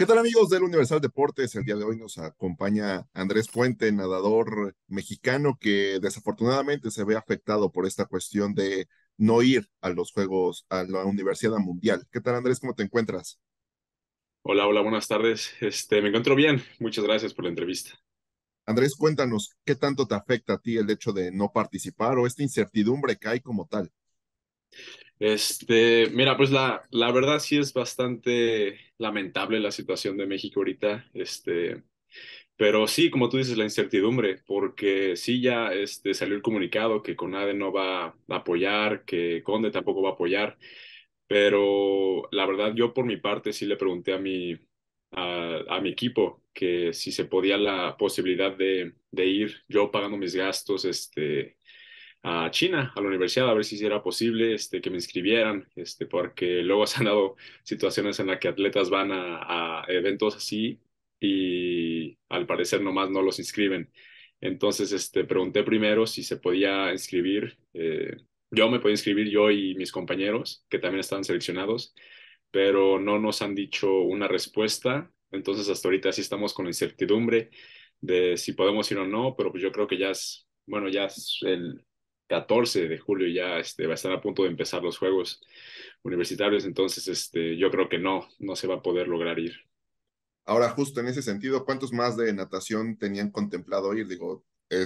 ¿Qué tal amigos del Universal Deportes? El día de hoy nos acompaña Andrés Puente, nadador mexicano que desafortunadamente se ve afectado por esta cuestión de no ir a los Juegos, a la Universidad Mundial. ¿Qué tal Andrés? ¿Cómo te encuentras? Hola, hola, buenas tardes. Este, me encuentro bien. Muchas gracias por la entrevista. Andrés, cuéntanos, ¿qué tanto te afecta a ti el hecho de no participar o esta incertidumbre que hay como tal? Este, mira, pues la, la verdad sí es bastante lamentable la situación de México ahorita. Este, pero sí, como tú dices, la incertidumbre, porque sí ya este, salió el comunicado que CONADE no va a apoyar, que Conde tampoco va a apoyar. Pero la verdad, yo por mi parte sí le pregunté a mi, a, mi equipo que si se podía la posibilidad de, de ir yo pagando mis gastos, este, China, a la universidad, a ver si era posible este, que me inscribieran, este, porque luego se han dado situaciones en las que atletas van a, eventos así y al parecer nomás no los inscriben. Entonces este, pregunté primero si se podía inscribir. Eh, yo me podía inscribir, yo y mis compañeros, que también estaban seleccionados, pero no nos han dicho una respuesta. Entonces hasta ahorita sí estamos con incertidumbre de si podemos ir o no, pero pues yo creo que ya es, bueno, ya es el, 14 de julio ya este, va a estar a punto de empezar los Juegos Universitarios, entonces este, yo creo que no, no se va a poder lograr ir. Ahora, justo en ese sentido, ¿cuántos más de natación tenían contemplado ir? Digo,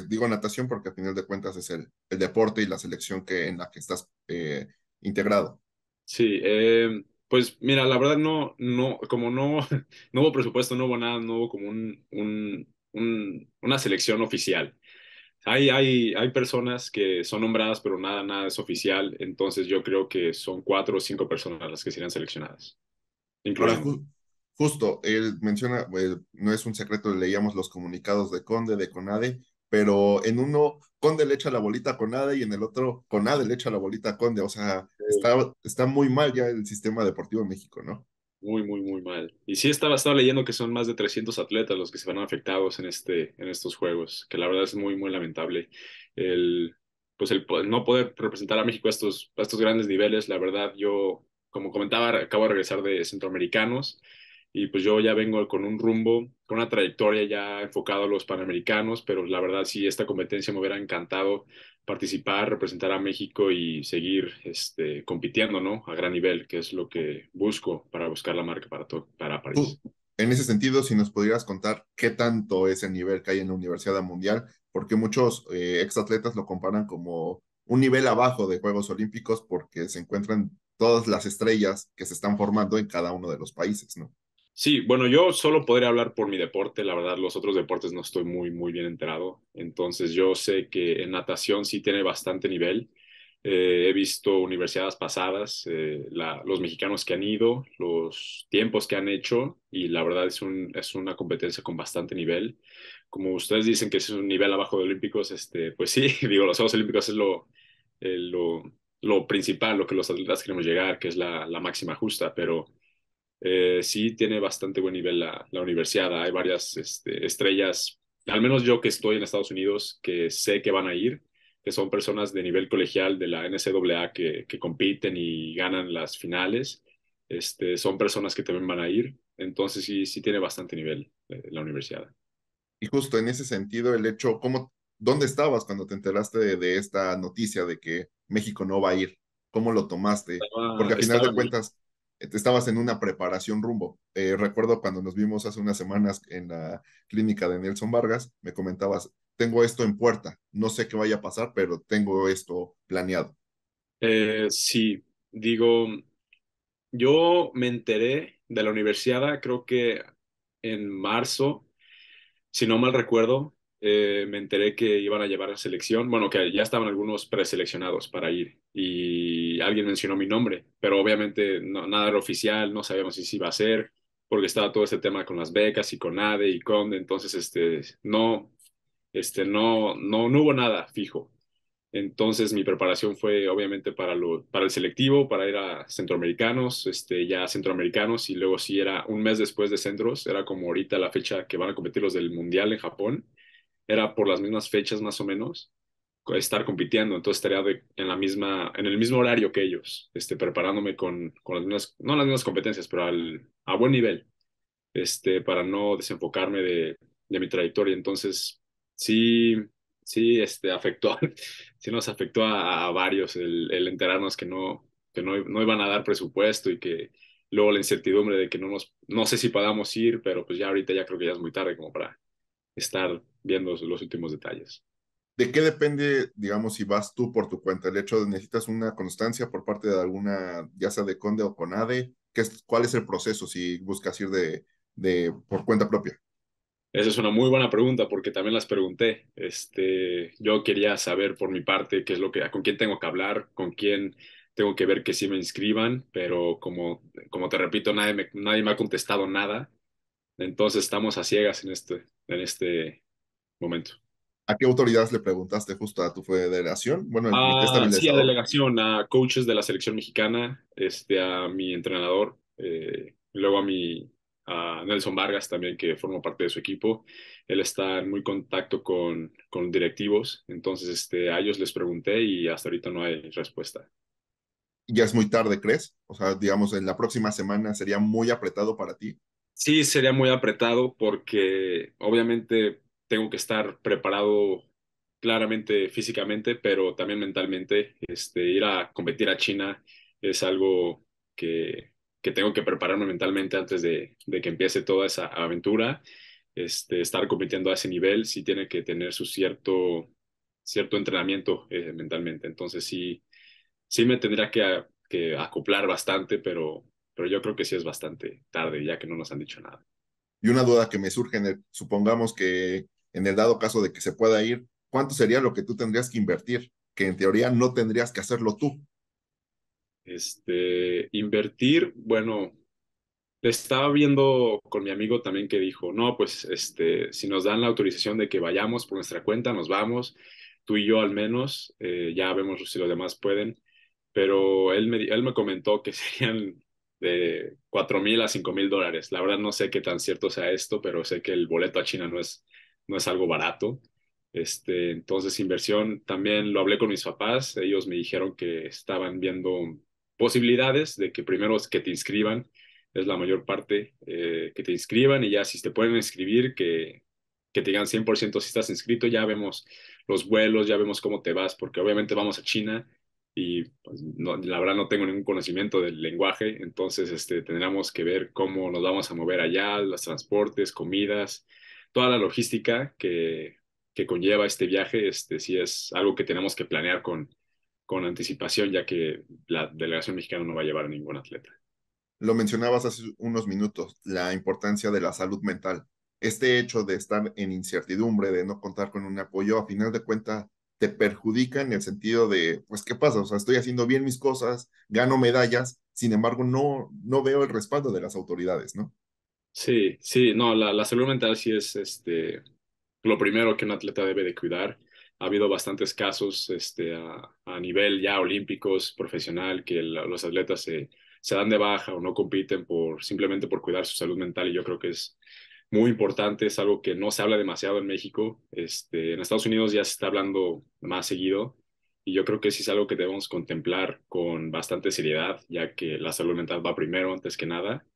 digo natación porque a final de cuentas es el, deporte y la selección que, en la que estás eh, integrado. Sí, eh, pues mira, la verdad no, no, como no, no hubo presupuesto, no hubo nada, no hubo como un, una selección oficial hay, hay, personas que son nombradas, pero nada, nada es oficial. Entonces yo creo que son cuatro o cinco personas las que serían seleccionadas. justo, él menciona, no es un secreto, leíamos los comunicados de Conde, de Conade, pero en uno Conde le echa la bolita a Conade y en el otro Conade le echa la bolita a Conde. O sea, está, está muy mal ya el sistema deportivo en México, ¿no? Muy, muy, muy mal. Y sí estaba, estaba leyendo que son más de 300 atletas los que se van afectados en, este, en estos Juegos, que la verdad es muy, muy lamentable. El, pues el, no poder representar a México estos, a estos grandes niveles, la verdad, yo, como comentaba, acabo de regresar de Centroamericanos y pues yo ya vengo con un rumbo, con una trayectoria ya enfocado a los panamericanos, pero la verdad sí, esta competencia me hubiera encantado participar, representar a México y seguir este, compitiendo, ¿no? A gran nivel, que es lo que busco para buscar la marca para, para París. en ese sentido, si nos pudieras contar qué tanto es el nivel que hay en la Universidad Mundial, porque muchos ex eh, exatletas lo comparan como un nivel abajo de Juegos Olímpicos porque se encuentran todas las estrellas que se están formando en cada uno de los países, ¿no? Sí, bueno, yo solo podría hablar por mi deporte, la verdad, los otros deportes no estoy muy, muy bien enterado, entonces yo sé que en natación sí tiene bastante nivel, eh, he visto universidades pasadas, eh, los mexicanos que han ido, los tiempos que han hecho, y la verdad es, es una competencia con bastante nivel. Como ustedes dicen que es un nivel abajo de olímpicos, este, pues sí, digo, los Juegos Olímpicos es lo, principal, lo que los atletas queremos llegar, que es la, la máxima justa, pero eh, sí tiene bastante buen nivel la, universidad. Hay varias este, estrellas, al menos yo que estoy en Estados Unidos, que sé que van a ir, que son personas de nivel colegial de la NCAA que, compiten y ganan las finales. Este, son personas que también van a ir. Entonces sí, sí tiene bastante nivel eh, la universidad. Y justo en ese sentido, el hecho, ¿cómo, ¿dónde estabas cuando te enteraste de, esta noticia de que México no va a ir? ¿Cómo lo tomaste? Ah, Porque al final de cuentas, estabas en una preparación rumbo. Eh, recuerdo cuando nos vimos hace unas semanas en la clínica de Nelson Vargas, me comentabas, tengo esto en puerta, no sé qué vaya a pasar, pero tengo esto planeado. Eh, sí, digo, yo me enteré de la universidad, creo que en marzo, si no mal recuerdo, eh, me enteré que iban a llevar a selección, bueno, que ya estaban algunos preseleccionados para ir y alguien mencionó mi nombre, pero obviamente no, nada era oficial, no sabíamos si se iba a ser, porque estaba todo este tema con las becas y con ADE y con, entonces, este, no, este, no, no, no hubo nada fijo. Entonces mi preparación fue obviamente para, lo, para el selectivo, para ir a centroamericanos, este, ya centroamericanos y luego si era un mes después de centros, era como ahorita la fecha que van a competir los del Mundial en Japón era por las mismas fechas más o menos estar compitiendo, entonces estaría en, la misma, en el mismo horario que ellos, este, preparándome con, con las mismas, no las mismas competencias, pero al, a buen nivel, este, para no desenfocarme de, de mi trayectoria. Entonces, sí, sí, este, afectó, sí nos afectó a, varios el, el, enterarnos que, no, que no, no iban a dar presupuesto y que luego la incertidumbre de que no nos, no sé si podamos ir, pero pues ya ahorita ya creo que ya es muy tarde como para estar viendo los últimos detalles. ¿De qué depende, digamos, si vas tú por tu cuenta? El hecho de necesitas una constancia por parte de alguna, ya sea de Conde o Conade, ¿Qué es, ¿cuál es el proceso si buscas ir de, por cuenta propia? Esa es una muy buena pregunta porque también las pregunté. Este, yo quería saber por mi parte qué es lo que, con quién tengo que hablar, con quién tengo que ver que sí me inscriban, pero como, como te repito, nadie nadie me ha contestado nada. Entonces estamos a ciegas en este, en este momento. ¿A qué autoridades le preguntaste justo a tu federación? Bueno, ah, a delegación, a coaches de la selección mexicana, este, a mi entrenador, eh, luego a mi a Nelson Vargas también, que formó parte de su equipo. Él está en muy contacto con, con directivos, entonces este, a ellos les pregunté y hasta ahorita no hay respuesta. ¿Ya es muy tarde, crees? O sea, digamos, en la próxima semana sería muy apretado para ti. Sí, sería muy apretado porque obviamente tengo que estar preparado claramente físicamente, pero también mentalmente. Este, ir a competir a China es algo que, tengo que prepararme mentalmente antes de, que empiece toda esa aventura. Este, estar compitiendo a ese nivel sí tiene que tener su cierto, cierto entrenamiento eh, mentalmente. Entonces sí, sí me tendría que acoplar bastante, pero pero yo creo que sí es bastante tarde, ya que no nos han dicho nada. Y una duda que me surge, en supongamos que en el dado caso de que se pueda ir, ¿cuánto sería lo que tú tendrías que invertir? Que en teoría no tendrías que hacerlo tú. Este, invertir, bueno, estaba viendo con mi amigo también que dijo, no, pues este, si nos dan la autorización de que vayamos por nuestra cuenta, nos vamos, tú y yo al menos, eh, ya vemos si los demás pueden, pero él me, él me comentó que serían de 4 mil a 5 mil dólares. La verdad no sé qué tan cierto sea esto, pero sé que el boleto a China no es, no es algo barato. Este, entonces, inversión, también lo hablé con mis papás, ellos me dijeron que estaban viendo posibilidades de que primero que te inscriban, es la mayor parte, eh, que te inscriban y ya si te pueden inscribir, que, que te digan 100% si estás inscrito, ya vemos los vuelos, ya vemos cómo te vas, porque obviamente vamos a China y pues, la verdad no tengo ningún conocimiento del lenguaje, entonces este, tendríamos que ver cómo nos vamos a mover allá, los transportes, comidas, toda la logística que, que conlleva este viaje, este, sí es algo que tenemos que planear con, con anticipación, ya que la delegación mexicana no va a llevar a ningún atleta. Lo mencionabas hace unos minutos, la importancia de la salud mental. Este hecho de estar en incertidumbre, de no contar con un apoyo, a final de cuentas te perjudica en el sentido de, pues, ¿qué pasa? O sea, estoy haciendo bien mis cosas, gano medallas, sin embargo, no, no veo el respaldo de las autoridades, ¿no? Sí, sí, no, la, salud mental sí es este, lo primero que un atleta debe de cuidar. Ha habido bastantes casos este, a, nivel ya olímpicos, profesional, que los atletas se, se dan de baja o no compiten por simplemente por cuidar su salud mental y yo creo que es muy importante, es algo que no se habla demasiado en México. Este, en Estados Unidos ya se está hablando más seguido y yo creo que sí es algo que debemos contemplar con bastante seriedad, ya que la salud mental va primero antes que nada.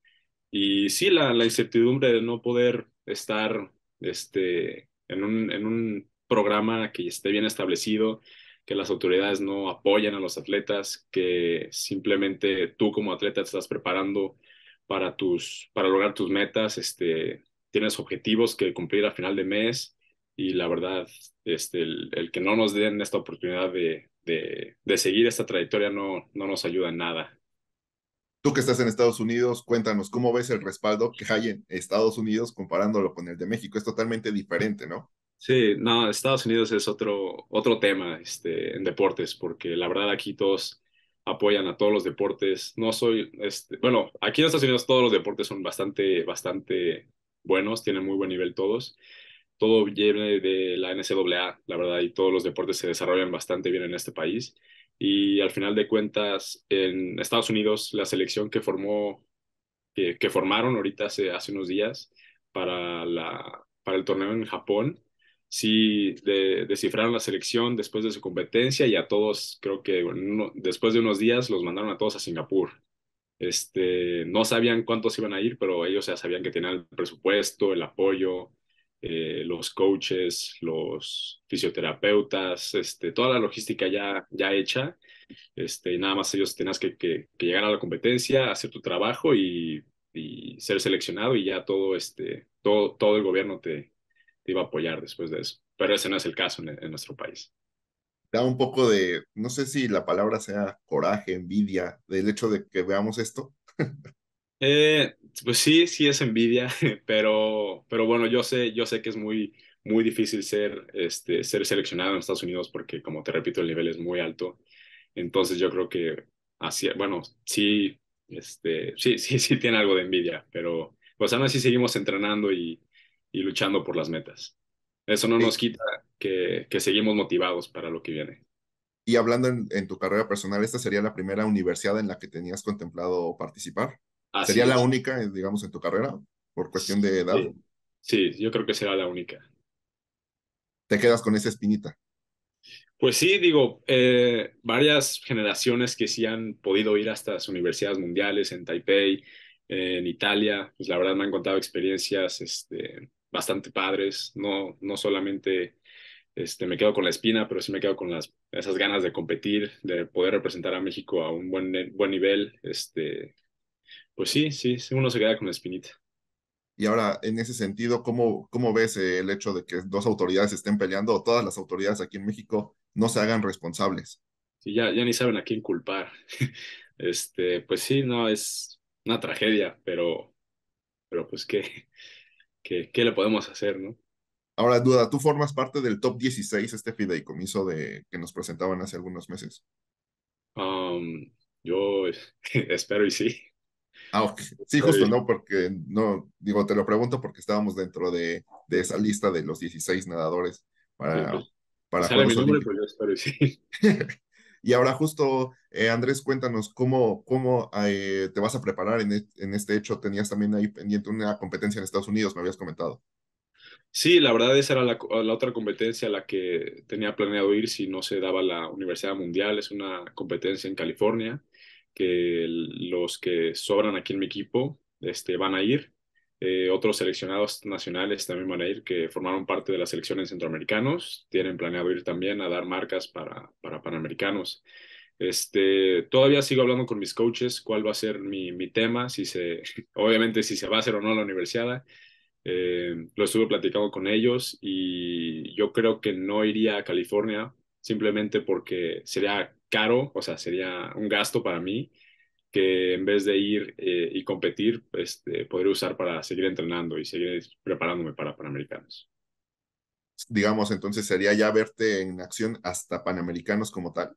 Y sí, la, la incertidumbre de no poder estar este, en, un, en un programa que esté bien establecido, que las autoridades no apoyan a los atletas, que simplemente tú como atleta te estás preparando para tus para lograr tus metas, este tienes objetivos que cumplir a final de mes y la verdad, este, el, que no nos den esta oportunidad de, seguir esta trayectoria no, no nos ayuda en nada. Tú que estás en Estados Unidos, cuéntanos, ¿cómo ves el respaldo que hay en Estados Unidos comparándolo con el de México? Es totalmente diferente, ¿no? Sí, no, Estados Unidos es otro, otro tema este, en deportes, porque la verdad aquí todos apoyan a todos los deportes. No soy, este, bueno, aquí en Estados Unidos todos los deportes son bastante, bastante buenos, tienen muy buen nivel todos. Todo viene de la NCAA, la verdad, y todos los deportes se desarrollan bastante bien en este país. Y al final de cuentas, en Estados Unidos, la selección que formó, que, formaron ahorita hace, hace unos días para, la, para el torneo en Japón, sí descifraron la selección después de su competencia y a todos, creo que después de unos días los mandaron a todos a Singapur. Este, no sabían cuántos iban a ir, pero ellos ya sabían que tenían el presupuesto, el apoyo, eh, los coaches, los fisioterapeutas, este, toda la logística ya, ya hecha. Este, y nada más ellos tenías que, que, llegar a la competencia, hacer tu trabajo y, ser seleccionado y ya todo, este, todo, el gobierno te, iba a apoyar después de eso. Pero ese no es el caso en nuestro país da un poco de, no sé si la palabra sea coraje, envidia, del hecho de que veamos esto. Eh, pues sí, sí es envidia, pero, pero bueno, yo sé, yo sé que es muy, muy difícil ser, este, ser seleccionado en Estados Unidos porque, como te repito, el nivel es muy alto. Entonces yo creo que, así, bueno, sí, este, sí, sí, sí tiene algo de envidia, pero pues aún así seguimos entrenando y, luchando por las metas. Eso no nos quita que, seguimos motivados para lo que viene. Y hablando en, tu carrera personal, ¿esta sería la primera universidad en la que tenías contemplado participar? ¿Sería la única, eh, digamos, en tu carrera, por cuestión de edad? Sí. yo creo que será la única. ¿Te quedas con esa espinita? Pues sí, digo, eh, varias generaciones que sí han podido ir a estas universidades mundiales, en Taipei, en Italia, pues la verdad me han contado experiencias este, bastante padres, no, no solamente este, me quedo con la espina, pero sí me quedo con las, esas ganas de competir, de poder representar a México a un buen, buen nivel. Este, pues sí, sí, uno se queda con la espinita. Y ahora, en ese sentido, ¿cómo, cómo ves eh, el hecho de que dos autoridades estén peleando o todas las autoridades aquí en México no se hagan responsables? Sí, ya, ya ni saben a quién culpar. este, pues sí, no, es una tragedia, pero, pero pues ¿qué, qué, qué le podemos hacer, no? Ahora, duda, ¿tú formas parte del top 16, este fideicomiso de, que nos presentaban hace algunos meses? Um, yo espero y sí. Ah, Sí, justo, ¿no? Porque no, digo, te lo pregunto porque estábamos dentro de, esa lista de los 16 nadadores para... Pues, para mi y ahora justo, eh, Andrés, cuéntanos cómo, cómo eh, te vas a preparar e, en, este hecho. Tenías también ahí pendiente una competencia en Estados Unidos, me habías comentado. Sí, la verdad esa era la, otra competencia a la que tenía planeado ir si no se daba la Universidad Mundial. Es una competencia en California que los que sobran aquí en mi equipo este, van a ir. Eh, otros seleccionados nacionales también van a ir que formaron parte de las selecciones centroamericanos. Tienen planeado ir también a dar marcas para, para panamericanos. Este, todavía sigo hablando con mis coaches cuál va a ser mi, tema, si se, obviamente si se va a hacer o no la universidad eh, lo estuve platicando con ellos y yo creo que no iría a California simplemente porque sería caro, o sea, sería un gasto para mí que en vez de ir eh, y competir, este, podría usar para seguir entrenando y seguir preparándome para Panamericanos. Digamos, entonces sería ya verte en acción hasta Panamericanos como tal.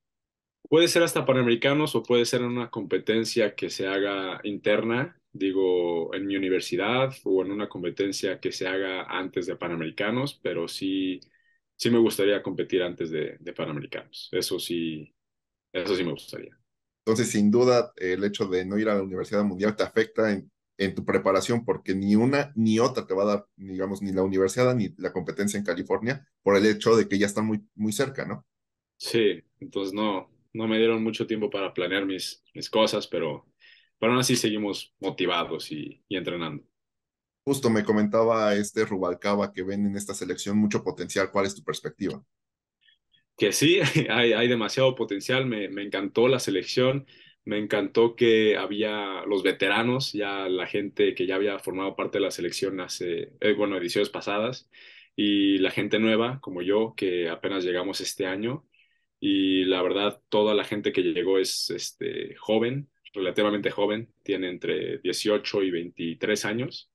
Puede ser hasta Panamericanos o puede ser una competencia que se haga interna digo, en mi universidad o en una competencia que se haga antes de Panamericanos, pero sí, sí me gustaría competir antes de, Panamericanos. Eso sí, eso sí me gustaría. Entonces, sin duda, el hecho de no ir a la Universidad Mundial te afecta en, en tu preparación porque ni una ni otra te va a dar, digamos, ni la universidad ni la competencia en California por el hecho de que ya están muy, muy cerca, ¿no? Sí, entonces no, no me dieron mucho tiempo para planear mis, mis cosas, pero pero aún así seguimos motivados y, entrenando. Justo me comentaba este Rubalcaba que ven en esta selección mucho potencial. ¿Cuál es tu perspectiva? Que sí, hay, demasiado potencial. Me, encantó la selección. Me encantó que había los veteranos, ya la gente que ya había formado parte de la selección hace, eh, bueno, ediciones pasadas, y la gente nueva, como yo, que apenas llegamos este año. Y la verdad, toda la gente que llegó es este, joven, relativamente joven, tiene entre 18 y 23 años.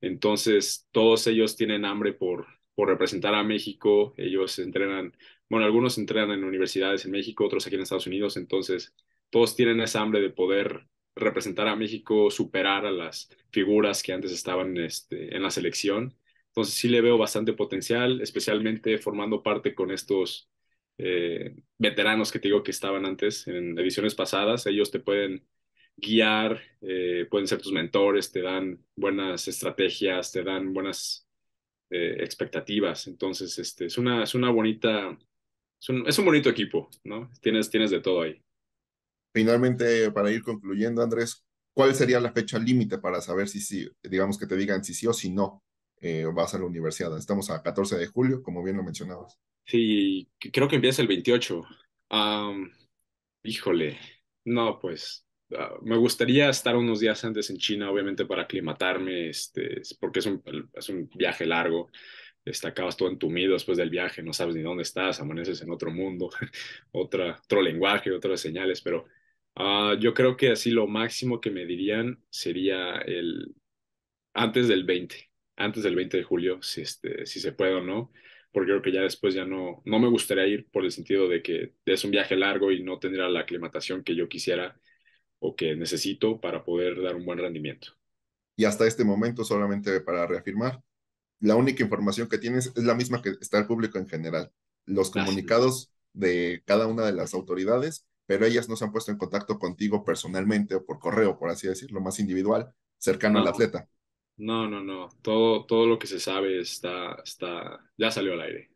Entonces, todos ellos tienen hambre por, por representar a México. Ellos entrenan, bueno, algunos entrenan en universidades en México, otros aquí en Estados Unidos. Entonces, todos tienen esa hambre de poder representar a México, superar a las figuras que antes estaban este, en la selección. Entonces, sí le veo bastante potencial, especialmente formando parte con estos eh, veteranos que te digo que estaban antes en ediciones pasadas, ellos te pueden guiar, eh, pueden ser tus mentores, te dan buenas estrategias, te dan buenas eh, expectativas. Entonces, este, es, una, es una bonita, es un, bonito equipo, ¿no? Tienes, tienes de todo ahí. Finalmente, para ir concluyendo, Andrés, ¿cuál sería la fecha límite para saber si, si, digamos que te digan si sí o si no vas a la universidad? Estamos a 14 de julio, como bien lo mencionabas. Sí, creo que empieza el 28. híjole, no, pues ah, me gustaría estar unos días antes en China, obviamente para aclimatarme, este, porque es un, es un viaje largo. Este, acabas todo entumido después del viaje, no sabes ni dónde estás, amaneces en otro mundo, otra, otro lenguaje, otras señales, pero ah, yo creo que así lo máximo que me dirían sería el antes del 20, antes del 20 de julio, si, este, si se puede o no porque creo que ya después ya no, no me gustaría ir por el sentido de que es un viaje largo y no tendría la aclimatación que yo quisiera o que necesito para poder dar un buen rendimiento. Y hasta este momento, solamente para reafirmar, la única información que tienes es la misma que está el público en general. Los comunicados de cada una de las autoridades, pero ellas no se han puesto en contacto contigo personalmente o por correo, por así decirlo, más individual, cercano al atleta. No, no, no. Todo, todo lo que se sabe está, está, ya salió al aire,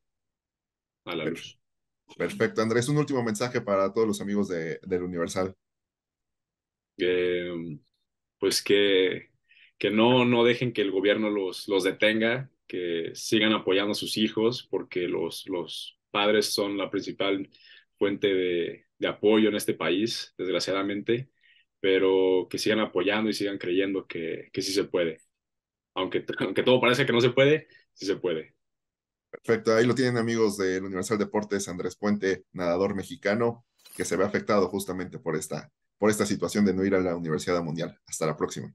a la luz. Perfecto, Andrés. Un último mensaje para todos los amigos de, del Universal. Em, pues que, que no, no dejen que el gobierno los, los detenga, que sigan apoyando a sus hijos, porque los, los padres son la principal fuente de, de apoyo en este país, desgraciadamente, pero que sigan apoyando y sigan creyendo que, que sí se puede aunque, todo parece que no se puede, sí se puede. Perfecto, ahí lo tienen amigos del Universal Deportes, Andrés Puente, nadador mexicano, que se ve afectado justamente por esta, por esta situación de no ir a la Universidad Mundial. Hasta la próxima.